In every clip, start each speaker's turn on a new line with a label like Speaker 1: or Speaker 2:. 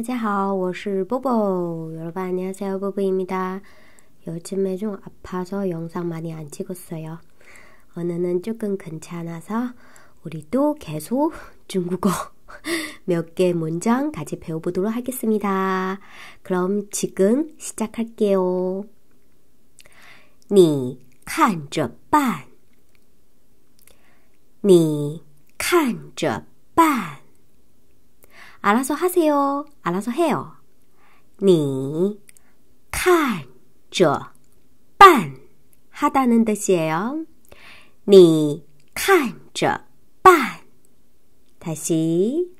Speaker 1: 大家好，我是 보보. 여러분 안녕하세요, 보보입니다. 요즘에 좀 아파서 영상 많이 안 찍었어요. 오늘은 조금 괜찮아서 우리도 계속 중국어 몇 개 문장 같이 배워보도록 하겠습니다. 그럼 지금 시작할게요. 你看着办，你看着办。阿拉说哈塞哟，阿拉说嘿哟。你看着办，哈达能的写哟。你看着办，泰西。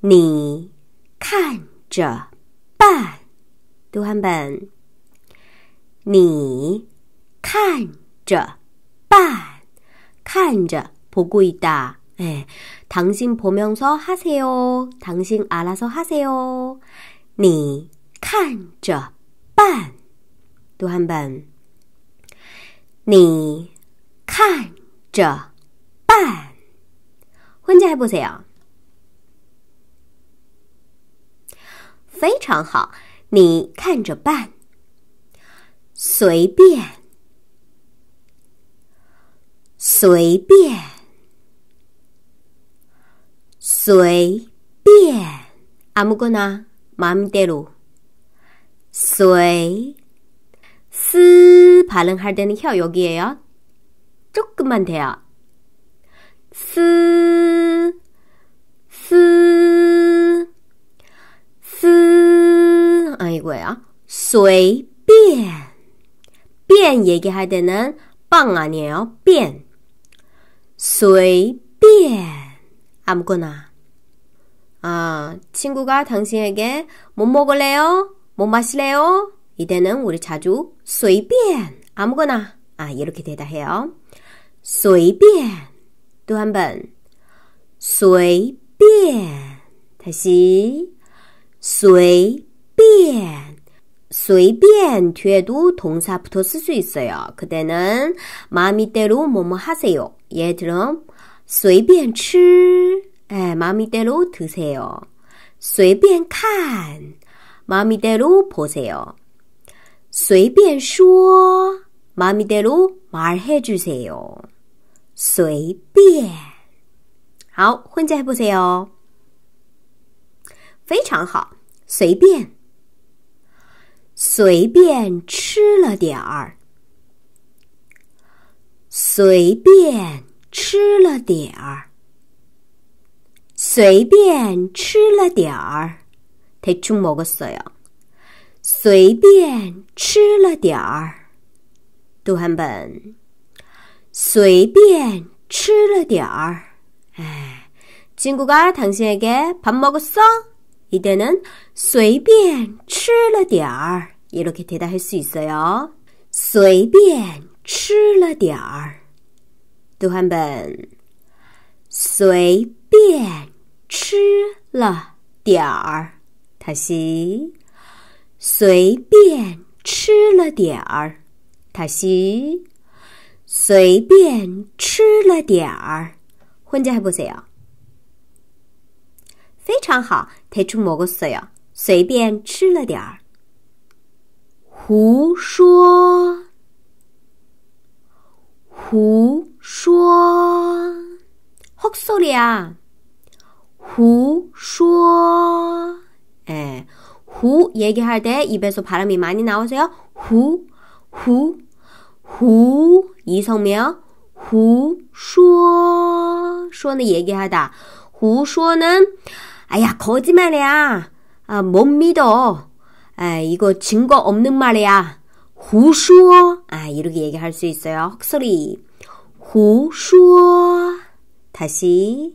Speaker 1: 你看着办，读汉本。你看着办，看着不贵的。 네, 당신 보면서 하세요. 당신 알아서 하세요. 你看着办.또한 번. 你看着办. 혼자 해보세요. 非常好，你看着办。随便，随便。 네. 随便아무거나 마음대로随쓰 발음할 때는 혀 여기에요. 조금만 돼요. 쓰, 쓰, 쓰. 아이고야. 随便.变 얘기할 때는 빵 아니에요. 变.随便. 아무거나. 아, 친구가 당신에게 못 뭐 먹을래요? 못 뭐 마실래요? 이때는 우리 자주 随便 아무거나 아 이렇게 대답해요. 随便또한번随便 다시 随便随便 뒤에도 동사 부터쓸 수 있어요. 그때는 마음이대로 뭐뭐 하세요. 예를 들어 随便吃哎，妈咪대로드세 요。 随便看，妈咪대로보세 요。 随便说，妈咪대로말해주세 요。 随便。好，혼자不보哦，非常好，随便。随便吃了点儿。随便吃了点儿。 随便吃了点儿대충 먹었어요. 随便吃了点儿또 한 번. 随便吃了点儿 친구가 당신에게 밥 먹었어? 이때는 随便吃了点儿 이렇게 대답할 수 있어요. 随便吃了 点儿또한 번. 随便吃了点儿，他西，随便吃了点儿，他西，随便吃了点儿，混家还不这样？非常好，推出么个词呀？随便吃了点儿，胡说，胡说，好受了。 후说 예, 후 얘기할 때 입에서 바람이 많이 나오세요. 후, 후, 후 이성명 후说 说는 얘기하다. 후说는 아야 거짓말이야. 아, 못 믿어. 아, 이거 증거 없는 말이야. 후说 아, 이렇게 얘기할 수 있어요. 헉소리. 후说 다시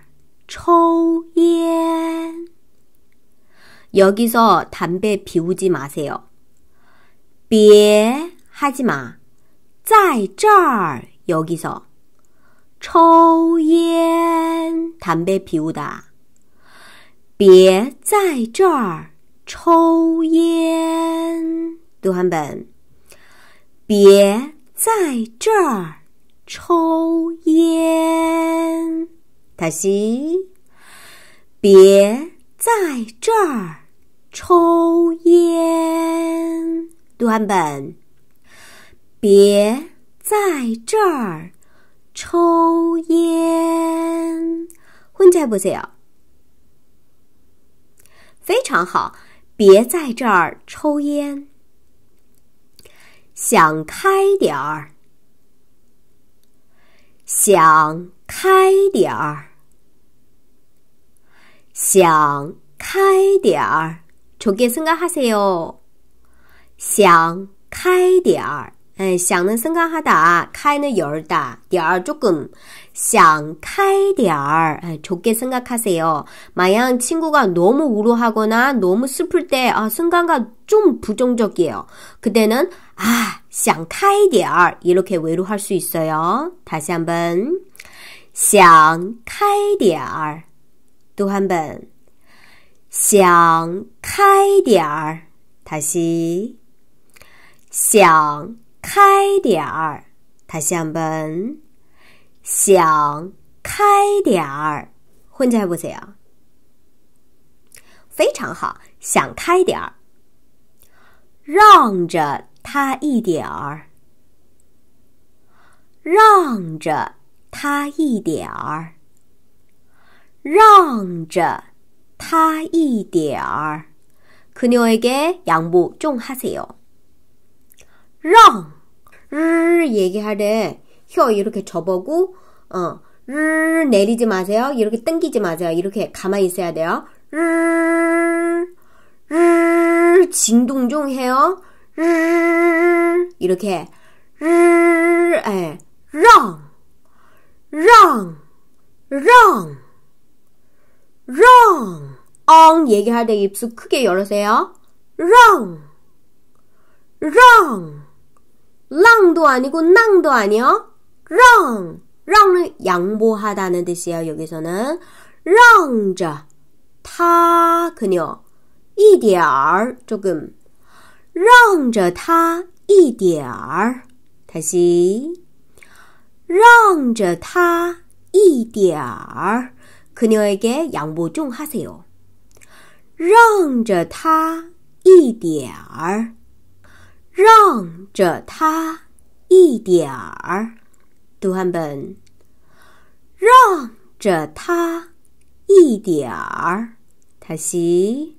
Speaker 1: 抽烟. 여기서 담배 피우지 마세요. 别 하지 마. 在这儿 여기서. 抽烟 담배 피우다. 别在这儿抽烟.또한 번. 别在这儿抽烟。小西，别在这儿抽烟。读完本，别在这儿抽烟。混在不在？非常好，别在这儿抽烟。想开点儿，想开点儿。 想开点儿，조개생각하세요想开点儿, 에, 想는 생각하다, 开는 열다, 点 조금. 想开点儿, 에, 예, 좋게 생각하세요. 마냥 친구가 너무 우울하거나 너무 슬플 때 아, 순간가 좀 부정적이에요. 그때는 아, 想开点儿, 이렇게 외로할 수 있어요. 다시 한번. 想开点儿.读汉本，想开点儿，他西；想开点儿，他想本；想开点儿，混起来不怎样。非常好，想开点儿，让着他一点儿，让着他一点儿。让着他一点儿。 그녀에게 양보 좀 하세요. 랑, 르 얘기할 때 혀 이렇게 접어고 어, 르 내리지 마세요. 이렇게 당기지 마세요. 이렇게 가만히 있어야 돼요. 르, 르 진동종해요. 르 이렇게 르, 에, 예. 랑, 랑, 랑. wrong, 엉 얘기할 때 입술 크게 열으세요. wrong, wrong, 랑도 아니고 낭도 아니요. wrong, wrong는 양보하다는 뜻이에요. 여기서는 让着 타, 그녀, 一点儿, 조금. 让着他一点儿. 다시. 让着他一点儿.그녀에게양보좀하세 요。 让着他一点儿，让着他一点儿，读学本，让着他一点儿，他西，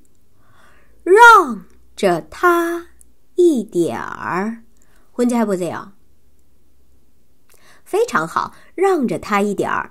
Speaker 1: 让着他一点儿，婚家还不错哟，非常好，让着他一点儿。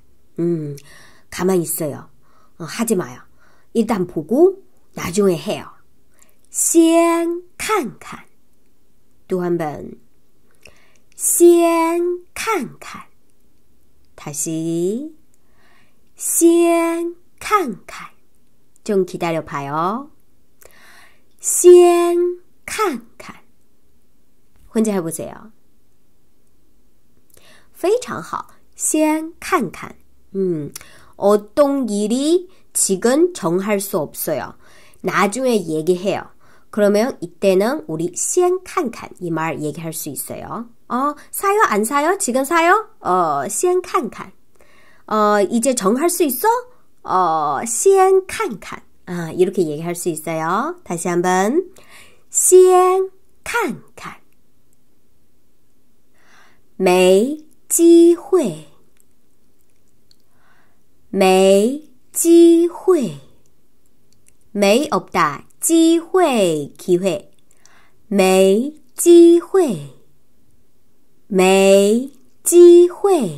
Speaker 1: 음, 가만히 있어요. 어, 하지 마요. 일단 보고 나중에 해요. 先看看. 또한 번. 先看看. 다시. 先看看.좀 기다려 봐요. 先看看. 혼자 해보세요. 非常好，先看看。 음, 어떤 일이 지금 정할 수 없어요. 나중에 얘기해요. 그러면 이때는 우리 시행칸칸 이말 얘기할 수 있어요. 어, 사요? 안 사요? 지금 사요? 어, 시행칸칸. 어, 이제 정할 수 있어? 어, 시행칸칸. 아, 이렇게 얘기할 수 있어요. 다시 한번. 시행칸칸. 没机会。没机会，没없打机会，机会，没机会，没机会，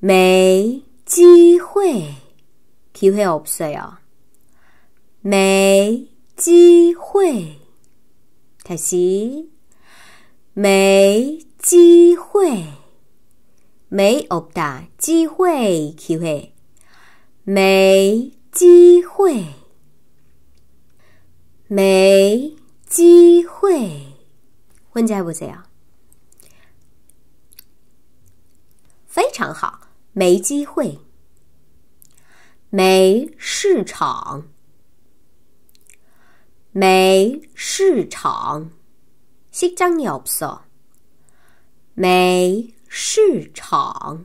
Speaker 1: 没机会，机会없어 요， 没机会，다 시， 没机会。没없 다， 机会，机会，没机会，没机会，问在不在啊？非常好，没机会，没市场，没市场，식장이없 어， 没。 市场시장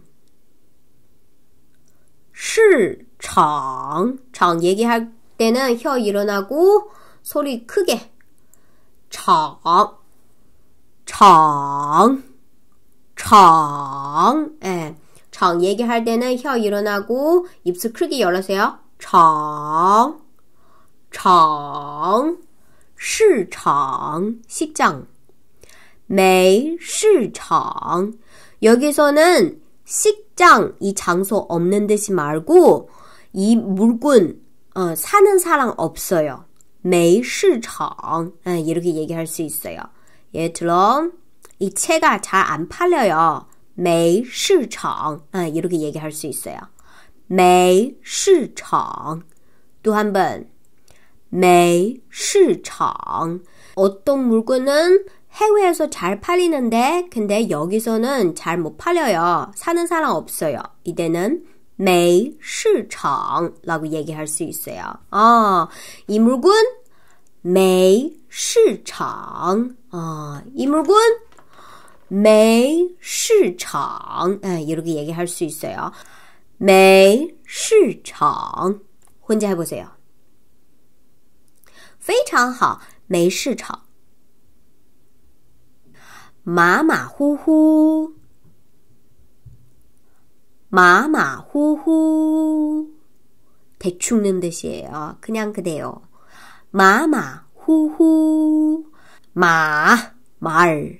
Speaker 1: 장 얘기할 때는 혀 일어나고 소리 크게 장, 장, 장. 예. 장 얘기할 때는 혀 일어나고 입술 크게 열으세요. 장, 장, 시장, 시장, 매시장 여기서는 식장, 이 장소 없는 듯이 말고, 이 물건, 어, 사는 사람 없어요. 매시장 아, 예, 이렇게 얘기할 수 있어요. 예처럼 이 채가 잘 안 팔려요. 매시장 아, 예, 이렇게 얘기할 수 있어요. 매시장 또한 번. 매시장 어떤 물건은 해외에서 잘 팔리는데 근데 여기서는 잘 못 팔려요. 사는 사람 없어요. 이때는 매 시장라고 얘기할 수 있어요. 아, 이 물군 매 시장. 아, 이 물군 매 시장. 아, 이렇게 얘기할 수 있어요. 매 시장. 혼자 해보세요. 非常好매 시장. 马马虎虎 마마호호 대충 는듯이에요 그냥 그대요. 마마호호 마, 말,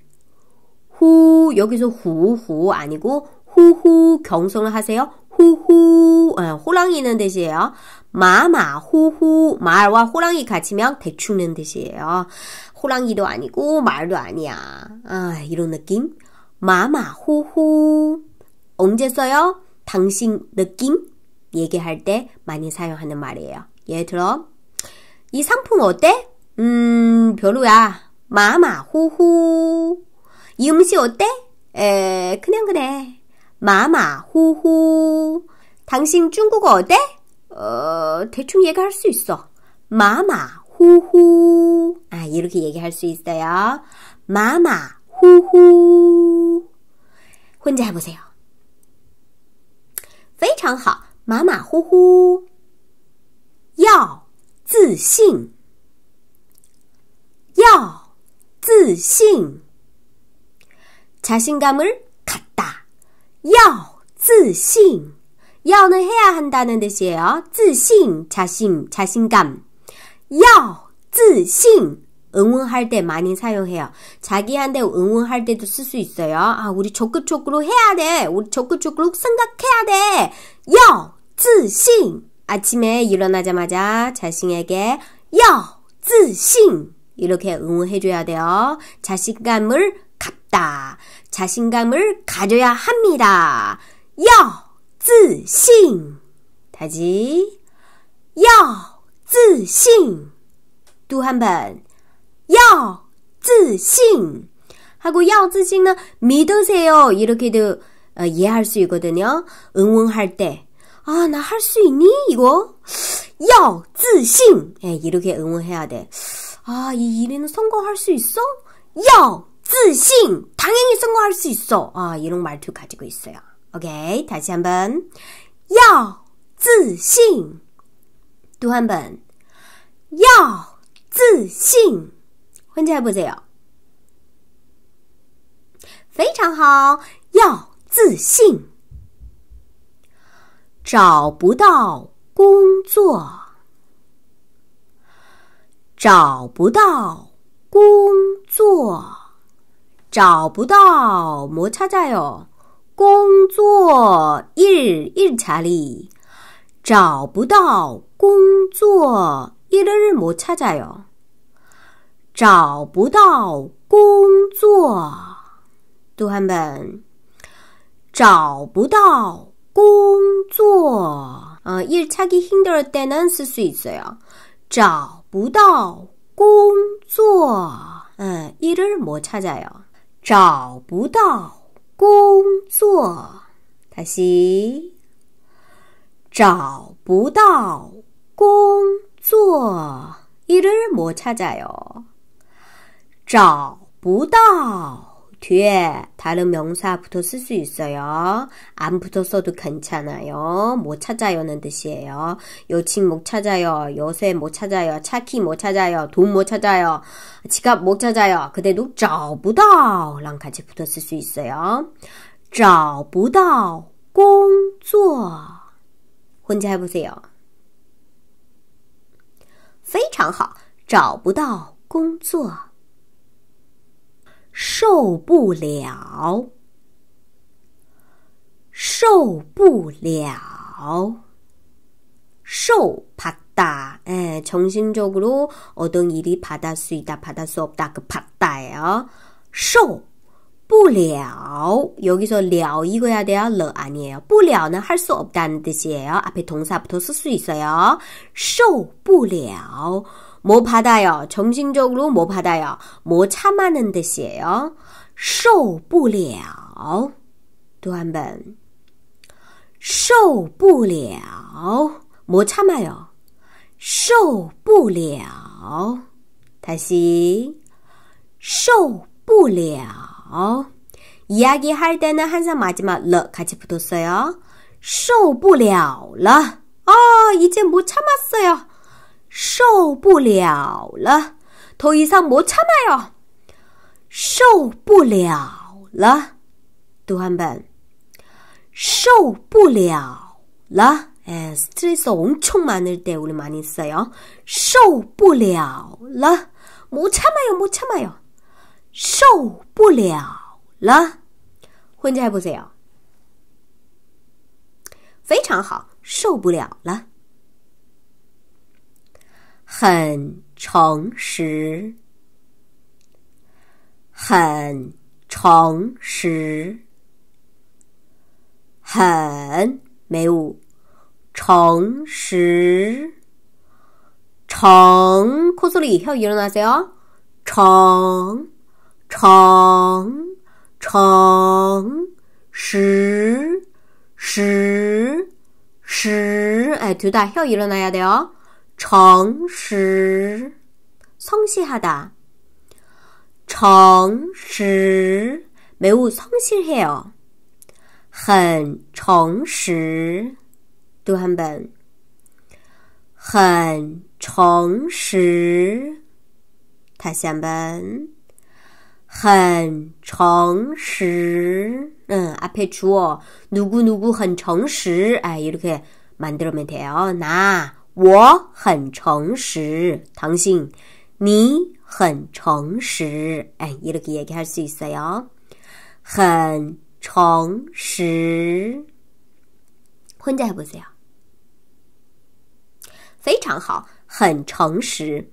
Speaker 1: 후, 여기서 후후 아니고 후후 경성을 하세요. 후후 어, 호랑이는 뜻이에요. 마마 호호 말과 호랑이 같이면 대충는 뜻이에요. 호랑이도 아니고 말도 아니야. 아, 이런 느낌. 마마 호호 언제 써요? 당신 느낌 얘기할 때 많이 사용하는 말이에요. 예를 들어 이 상품 어때? 음 별로야. 마마 호호 이 음식 어때? 에 그냥 그래. 마마호호. 당신 중국어 어때? 어, 대충 얘기할 수 있어. 마마호호. 아, 이렇게 얘기할 수 있어요. 마마호호. 혼자 해보세요. 非常好马마虎호要自信要自信 자신감을 要自信. 야는 해야 한다는 뜻이에요. 自信, 자신, 자신감. 야, 自信. 응원할 때 많이 사용해요. 자기한테 응원할 때도 쓸 수 있어요. 아, 우리 적극적으로 해야 돼. 우리 적극적으로 생각해야 돼. 야, 自信. 아침에 일어나자마자 자신에게 야, 自信. 이렇게 응원해줘야 돼요. 자신감을 갖다. 자신감을 가져야 합니다. 야! 自信. 다시. 야! 自信.또한 번. 야! 自信. 하고 야! 自信은 믿으세요. 이렇게도 어, 이해할 수 있거든요. 응원할 때. 아, 나 할 수 있니? 이거? 야! 自信. 예, 이렇게 응원해야 돼. 아, 이 일에는 성공할 수 있어? 야! 지신! 당연히 성공할 수 있어! 아, 이런 말투 가지고 있어요. 오케이. 다시 한 번. 야! 지신! 또한 번. 야! 지신! 혼자 해보세요. 非常好,要自信.找不到工作。找不到工作，找不到摩擦在哟。工作一日一日查理，找不到工作一日日摩擦在哟。找不到工作，读汉本，找不到工作啊！일查기힘들때는쓸수있어 요。 找不到工作，嗯，一点儿摩擦在哟。找不到工作，太西，找不到工作，一点儿摩擦在哟。找不到。 뒤에 다른 명사 붙어 쓸 수 있어요. 안 붙었어도 괜찮아요. 못 찾아요는 뜻이에요. 요친못 찾아요. 요새 못 찾아요. 차 키 못 찾아요. 돈 못 찾아요. 지갑 못 찾아요. 그대도 找不到랑 같이 붙어 쓸 수 있어요. 找不到工作 혼자 해보세요. 非常好，找不到工作。受不了受不了 s h 다 예, 정신적으로 어떤 일이 받을 수 있다, 받을 수 없다. 그받다요 s 不了 여기서 了 이거야 돼요. 了 아니에요. 不了는 할 수 없다는 뜻이에요. 앞에 동사부터 쓸 수 있어요. s 不了뭐 받아요. 정신적으로뭐 받아요. 뭐 참하는 뜻이에요. 受不了.또 한 번. 受不了.뭐 참아요. 受不了. 다시. 受不了. 이야기할 때는 항상 마지막 了 같이 붙었어요. 受不了了. 아, 이제 못 뭐 참았어요. 受不了了，头一上摩擦麦哟！受不了了，对本，受不了了，哎，스트레스엄充满的队伍里많이있어요受不了了，摩擦麦哟，摩擦麦哟，受不了了。混子还不行，非常好，受不了了。很诚实，很诚实，很没五，诚实，诚，快速里还有一个人来哦，诚，诚，诚实，实，实，哎，对的，还有一个人哪样的哦。 정시 성실하다. 정시 매우 성실해요. 很诚实.또한 번. 很诚实. 다시 한 번. 很诚实. 응, 앞에 주어 누구누구 很诚实. 아, 이렇게 만들면 돼요. 나我很诚实，唐鑫，你很诚实。哎，一路给也开始说呀，很诚实。混在还不说呀？非常好，很诚实。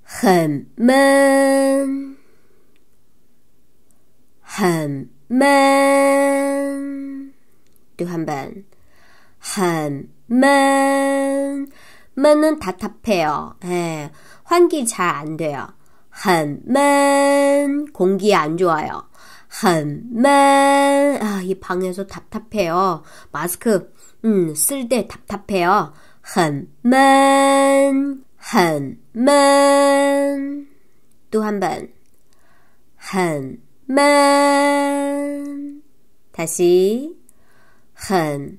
Speaker 1: 很闷，很闷。兑换本。 한만 만은 답답해요. 예, 환기 잘 안 돼요. 한만 공기 안 좋아요. 한만 아, 이 방에서 답답해요. 마스크 음, 쓸 때 답답해요. 한만 한만 또한 번. 한만 다시 한만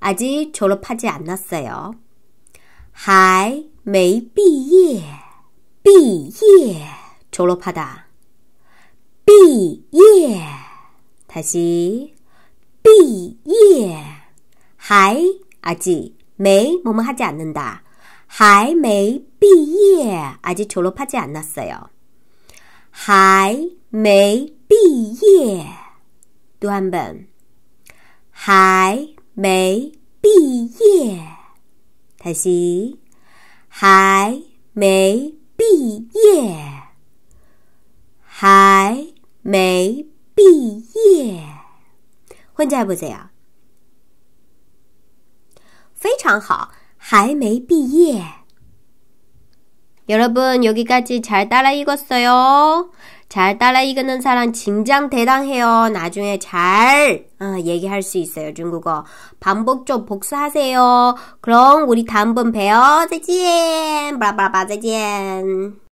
Speaker 1: 아직 졸업하지 않았어요. 还没毕业,毕业 졸업하다. 毕业 다시 毕业还 아직 没 뭐뭐 하지 않는다. 还没毕业 아직 졸업하지 않았어요. 还没毕业또 한 번. 还没毕业，泰熙，还没毕业，还没毕业，混在不怎样，非常好，还没毕业。여러분여기까지잘따라읽었어요잘 따라 읽는 사람 진장 대단해요. 나중에 잘 어, 얘기할 수 있어요. 중국어. 반복 좀복수하세요 그럼 우리 다음번 봬요. 再见.브라바再见.